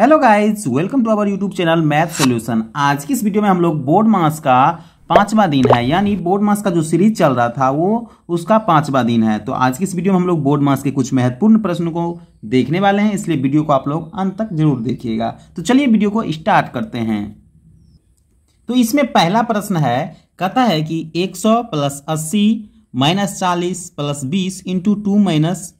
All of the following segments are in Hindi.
hello guys welcome to our YouTube channel math solution आज की इस वीडियो में हम लोग बोर्ड मास का पांचवा दिन है यानी बोर्ड मास का जो सीरीज चल रहा था वो उसका पांचवा दिन है तो आज की इस वीडियो में हम लोग बोर्ड मास के कुछ महत्वपूर्ण प्रश्नों को देखने वाले हैं इसलिए वीडियो को आप लोग अंत तक जरूर देखिएगा तो चलिए वीडियो को स्टार्ट करते हैं तो इसमें पहला प्रश्न है कहता है कि एक सौ प्लस अस्सी माइनस चालीस प्लस बीस इंटू टू माइनस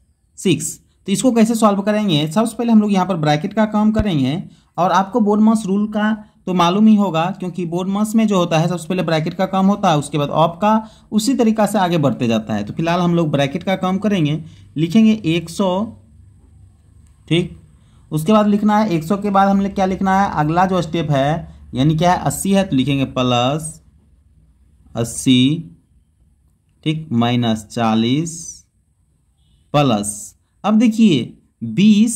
सिक्स तो इसको कैसे सॉल्व करेंगे सबसे पहले हम लोग यहाँ पर ब्रैकेट का काम करेंगे और आपको बोर्ड मास रूल का तो मालूम ही होगा क्योंकि बोर्ड मास में जो होता है सबसे पहले ब्रैकेट का काम होता है उसके बाद ऑफ का उसी तरीका से आगे बढ़ते जाता है तो फिलहाल हम लोग ब्रैकेट का काम करेंगे लिखेंगे एक सौ ठीक उसके बाद लिखना है एक सौ के बाद हम क्या लिखना है अगला जो स्टेप है यानी क्या है अस्सी है तो लिखेंगे प्लस अस्सी ठीक माइनस चालीस प्लस अब देखिए बीस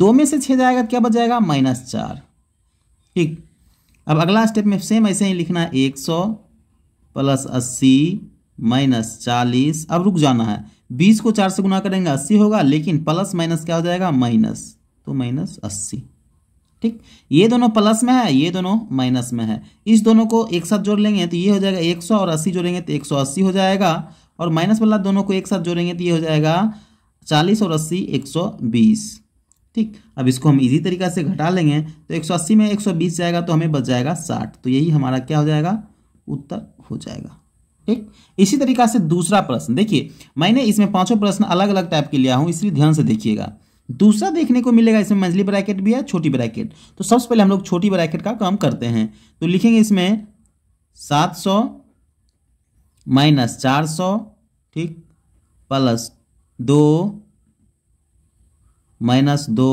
दो में से छः जाएगा तो क्या बच जाएगा माइनस चार ठीक अब अगला स्टेप में सेम ऐसे ही लिखना है एक सौ प्लस अस्सी माइनस चालीस अब रुक जाना है बीस को चार से गुना करेंगे अस्सी होगा लेकिन प्लस माइनस क्या हो जाएगा माइनस तो माइनस अस्सी ठीक ये दोनों प्लस में है ये दोनों माइनस में है इस दोनों को एक साथ जोड़ लेंगे तो ये हो जाएगा एक सौ और अस्सी जोड़ेंगे तो एक सौ अस्सी हो जाएगा और माइनस वाला दोनों को एक साथ जोड़ेंगे तो ये हो जाएगा चालीस और अस्सी एक सौ बीस ठीक अब इसको हम इजी तरीका से घटा लेंगे तो एक सौ अस्सी में एक सौ बीस जाएगा तो हमें बच जाएगा साठ तो यही हमारा क्या हो जाएगा उत्तर हो जाएगा ठीक इसी तरीका से दूसरा प्रश्न देखिए मैंने इसमें पांचों प्रश्न अलग अलग टाइप के लिया हूँ इसलिए ध्यान से देखिएगा दूसरा देखने को मिलेगा इसमें मंझली ब्रैकेट भी है छोटी ब्रैकेट तो सबसे पहले हम लोग छोटी ब्रैकेट का काम करते हैं तो लिखेंगे इसमें सात सौ माइनस चार सौ ठीक प्लस दो माइनस दो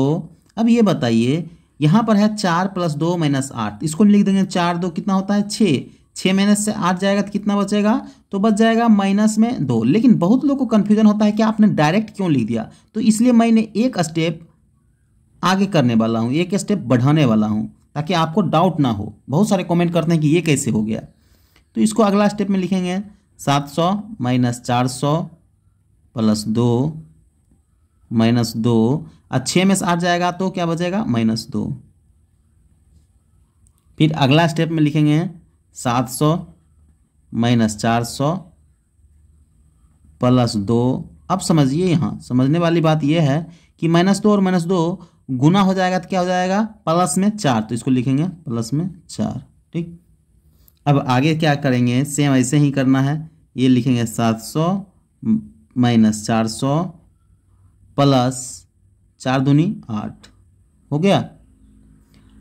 अब ये बताइए यहाँ पर है चार प्लस दो माइनस आठ इसको लिख देंगे चार दो कितना होता है छः छः माइनस से आठ जाएगा तो कितना बचेगा तो बच जाएगा माइनस में दो लेकिन बहुत लोगों को कन्फ्यूजन होता है कि आपने डायरेक्ट क्यों लिख दिया तो इसलिए मैंने एक स्टेप आगे करने वाला हूँ एक स्टेप बढ़ाने वाला हूँ ताकि आपको डाउट ना हो बहुत सारे कॉमेंट करते हैं कि ये कैसे हो गया तो इसको अगला स्टेप में लिखेंगे सात सौ माइनस चार सौ प्लस दो माइनस दो और छः में से आठ जाएगा तो क्या बचेगा माइनस दो फिर अगला स्टेप में लिखेंगे सात सौ माइनस चार सौ प्लस दो अब समझिए यहाँ समझने वाली बात यह है कि माइनस दो और माइनस दो गुना हो जाएगा तो क्या हो जाएगा प्लस में चार तो इसको लिखेंगे प्लस में चार ठीक अब आगे क्या करेंगे सेम ऐसे ही करना है ये लिखेंगे सात सौ माइनस चार सौ प्लस चार दूनी आठ हो गया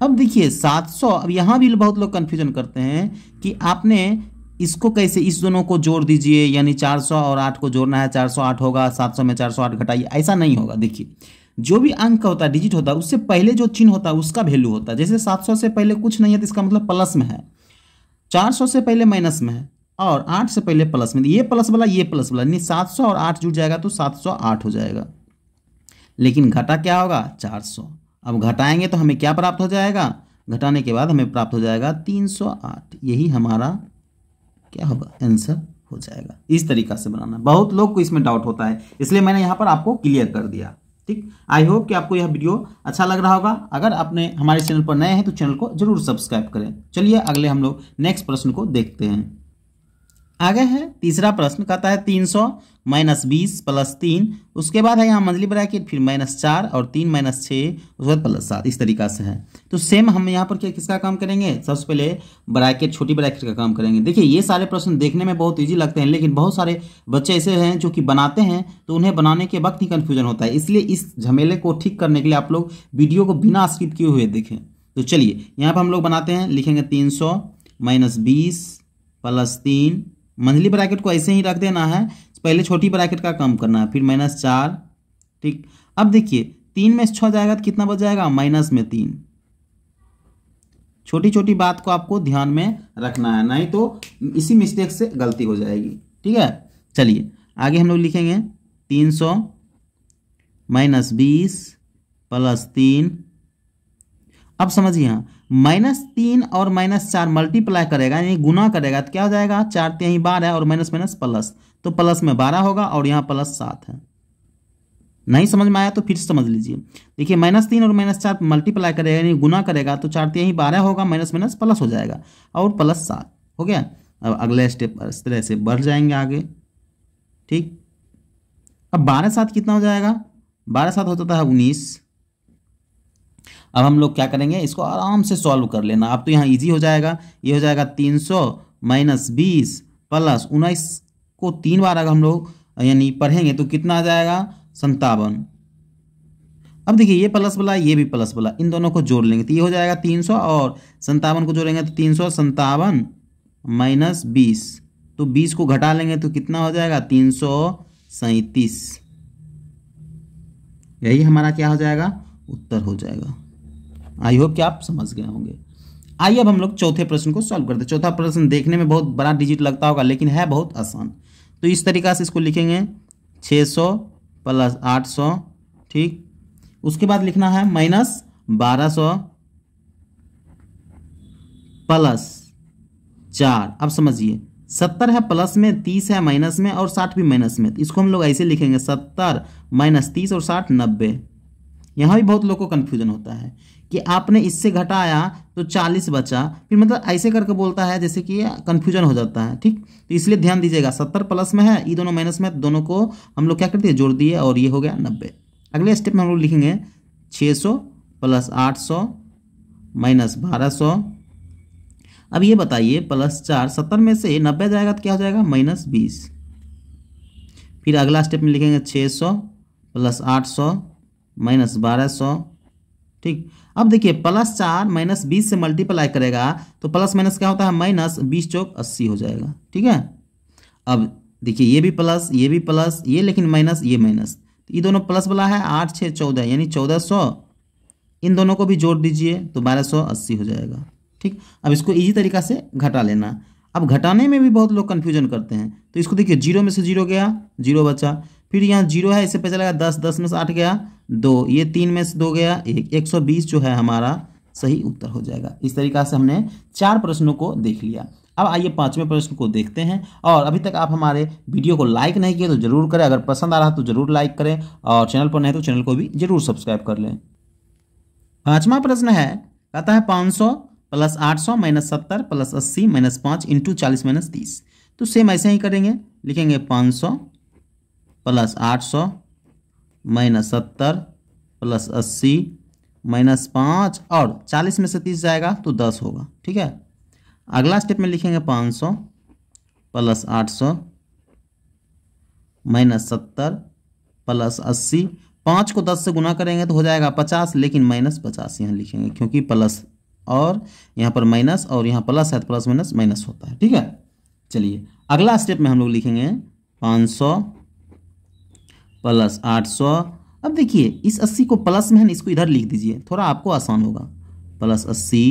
अब देखिए सात सौ अब यहाँ भी बहुत लोग कन्फ्यूजन करते हैं कि आपने इसको कैसे इस दोनों को जोड़ दीजिए यानी चार सौ और आठ को जोड़ना है चार सौ आठ होगा सात सौ में चार सौ आठ घटाइए ऐसा नहीं होगा देखिए जो भी अंक होता है डिजिट होता है उससे पहले जो चिन्ह होता है उसका वैल्यू होता है जैसे सात सौ से पहले कुछ नहीं है तो इसका मतलब प्लस में है चार सौ से पहले माइनस में है और आठ से पहले प्लस में ये प्लस वाला ये प्लस वाला यानी सात सौ और आठ जुड़ जाएगा तो सात सौ आठ हो जाएगा लेकिन घटा क्या होगा चार सौ अब घटाएंगे तो हमें क्या प्राप्त हो जाएगा घटाने के बाद हमें प्राप्त हो जाएगा तीन सौ आठ यही हमारा क्या होगा आंसर हो जाएगा इस तरीका से बनाना बहुत लोग को इसमें डाउट होता है इसलिए मैंने यहाँ पर आपको क्लियर कर दिया ठीक आई होप कि आपको यह वीडियो अच्छा लग रहा होगा अगर आपने हमारे चैनल पर नए हैं तो चैनल को जरूर सब्सक्राइब करें चलिए अगले हम लोग नेक्स्ट प्रश्न को देखते हैं आगे है तीसरा प्रश्न कहता है तीन सौ माइनस बीस प्लस तीन उसके बाद है यहाँ मंजली ब्रैकेट फिर माइनस चार और तीन माइनस छः उसके बाद प्लस सात इस तरीका से है तो सेम हम यहाँ पर क्या किसका काम करेंगे सबसे पहले ब्रैकेट छोटी ब्रैकेट का काम करेंगे देखिए ये सारे प्रश्न देखने में बहुत ईजी लगते हैं लेकिन बहुत सारे बच्चे ऐसे हैं जो कि बनाते हैं तो उन्हें बनाने के वक्त ही कन्फ्यूजन होता है इसलिए इस झमेले को ठीक करने के लिए आप लोग वीडियो को बिना स्किप किए हुए देखें तो चलिए यहाँ पर हम लोग बनाते हैं लिखेंगे तीन सौ माइनस बीस प्लस तीन मंझली ब्रैकेट को ऐसे ही रख देना है पहले छोटी ब्रैकेट का कम करना है फिर माइनस चार ठीक अब देखिए तीन में छः जाएगा तो कितना बच जाएगा माइनस में तीन छोटी छोटी बात को आपको ध्यान में रखना है नहीं तो इसी मिस्टेक से गलती हो जाएगी ठीक है चलिए आगे हम लोग लिखेंगे तीन सौ माइनस बीस प्लस तीन अब समझिए माइनस तीन और माइनस चार मल्टीप्लाई करेगा यानी गुना करेगा तो क्या हो जाएगा चार तीन ही बारह और माइनस माइनस प्लस तो प्लस में बारह होगा और यहाँ प्लस सात है नहीं समझ में आया तो फिर समझ लीजिए देखिए माइनस तीन और माइनस चार मल्टीप्लाई करेगा यानी गुना करेगा तो चार तीन ही बारह होगा माइनस माइनस प्लस हो जाएगा और प्लस सात हो गया अब अगले स्टेप इस तरह से बढ़ जाएंगे आगे ठीक अब बारह सात कितना हो जाएगा बारह सात हो जाता है उन्नीस अब हम लोग क्या करेंगे इसको आराम से सॉल्व कर लेना अब तो यहाँ इजी हो जाएगा ये हो जाएगा तीन सौ माइनस बीस प्लस उन्नीस को तीन बार अगर हम लोग यानी पढ़ेंगे तो कितना आ जाएगा संतावन अब देखिए ये प्लस वाला ये भी प्लस वाला इन दोनों को जोड़ लेंगे तो ये हो जाएगा तीन सौ और संतावन को जोड़ेंगे तो तीन सौ संतावन माइनस बीस तो बीस को घटा लेंगे तो कितना हो जाएगा तीन सौ सैंतीस यही हमारा क्या हो जाएगा उत्तर हो जाएगा आई होप कि आप समझ गए होंगे आइए अब हम लोग चौथे प्रश्न को सॉल्व करते हैं चौथा प्रश्न देखने में बहुत बड़ा डिजिट लगता होगा लेकिन है बहुत आसान तो इस तरीका से इसको लिखेंगे 600 सौ प्लस आठ सौ ठीक उसके बाद लिखना है माइनस बारह सौ प्लस चार अब समझिए सत्तर है प्लस में तीस है माइनस में और साठ भी माइनस में इसको हम लोग ऐसे लिखेंगे सत्तर माइनस तीस और साठ नब्बे यहाँ भी बहुत लोग को कन्फ्यूजन होता है कि आपने इससे घटाया तो चालीस बचा फिर मतलब ऐसे करके बोलता है जैसे कि कन्फ्यूजन हो जाता है ठीक तो इसलिए ध्यान दीजिएगा सत्तर प्लस में है ये दोनों माइनस में दोनों को हम लोग क्या करते हैं जोड़ दिए और ये हो गया नब्बे अगले स्टेप में हम लोग लिखेंगे छः सौ प्लस आठ सौ माइनस बारह सौ अब ये बताइए प्लस चार सत्तर में से नब्बे जाएगा तो क्या हो जाएगा माइनस बीस फिर अगला स्टेप में लिखेंगे छः सौ प्लस आठ सौ माइनस बारह सौ ठीक अब देखिए प्लस चार माइनस बीस से मल्टीप्लाई करेगा तो प्लस माइनस क्या होता है माइनस बीस चौक अस्सी हो जाएगा ठीक है अब देखिए ये भी प्लस ये भी प्लस ये लेकिन माइनस ये माइनस तो ये दोनों प्लस वाला है आठ छः चौदह यानी चौदह सौ इन दोनों को भी जोड़ दीजिए तो बारह सौ अस्सी हो जाएगा ठीक अब इसको इजी तरीका से घटा लेना अब घटाने में भी बहुत लोग कन्फ्यूजन करते हैं तो इसको देखिए जीरो में से जीरो गया जीरो बचा फिर यहाँ जीरो है इससे पैसा लगा दस दस में से आठ गया दो ये तीन में से दो गया एक एक सौ बीस जो है हमारा सही उत्तर हो जाएगा इस तरीका से हमने चार प्रश्नों को देख लिया अब आइए पांचवें प्रश्न को देखते हैं और अभी तक आप हमारे वीडियो को लाइक नहीं किए तो जरूर करें अगर पसंद आ रहा तो जरूर लाइक करें और चैनल पर नहीं तो चैनल को भी जरूर सब्सक्राइब कर लें पांचवा प्रश्न है कहता है पाँच सौ प्लस आठ सौ माइनस सत्तर प्लस अस्सी माइनस पाँच इंटू चालीस माइनस तीस तो सेम ऐसे ही करेंगे लिखेंगे पाँच सौ प्लस आठ सौ माइनस सत्तर प्लस अस्सी माइनस पाँच और चालीस में से तीस जाएगा तो दस होगा ठीक है अगला स्टेप में लिखेंगे पाँच सौ प्लस आठ सौ माइनस सत्तर प्लस अस्सी पाँच को दस से गुना करेंगे तो हो जाएगा पचास लेकिन माइनस पचास यहाँ लिखेंगे क्योंकि प्लस और यहाँ पर माइनस और यहाँ प्लस है तो प्लस माइनस माइनस होता है ठीक है चलिए अगला स्टेप में हम लोग लिखेंगे पाँच सौ प्लस आठ सौ अब देखिए इस अस्सी को प्लस में है ना इसको इधर लिख दीजिए थोड़ा आपको आसान होगा प्लस अस्सी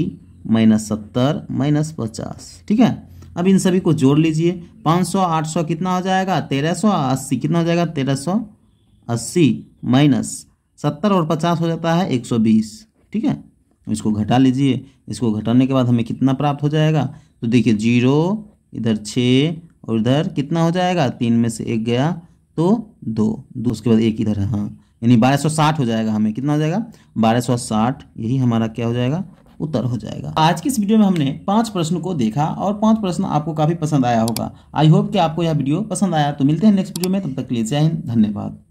माइनस सत्तर माइनस पचास ठीक है अब इन सभी को जोड़ लीजिए पाँच सौ आठ सौ कितना हो जाएगा तेरह सौ अस्सी कितना हो जाएगा तेरह सौ अस्सी माइनस सत्तर और पचास हो जाता है एक सौ बीस ठीक है इसको घटा लीजिए इसको घटाने के बाद हमें कितना प्राप्त हो जाएगा तो देखिए जीरो इधर छः और इधर कितना हो जाएगा तीन में से एक गया तो दो दो उसके बाद एक इधर है हाँ यानी बारह सौ साठ हो जाएगा हमें कितना हो जाएगा बारह सौ साठ यही हमारा क्या हो जाएगा उत्तर हो जाएगा आज की इस वीडियो में हमने पांच प्रश्नों को देखा और पांच प्रश्न आपको काफी पसंद आया होगा आई होप कि आपको यह वीडियो पसंद आया तो मिलते हैं नेक्स्ट वीडियो में तब तक के लिए जय हिंद धन्यवाद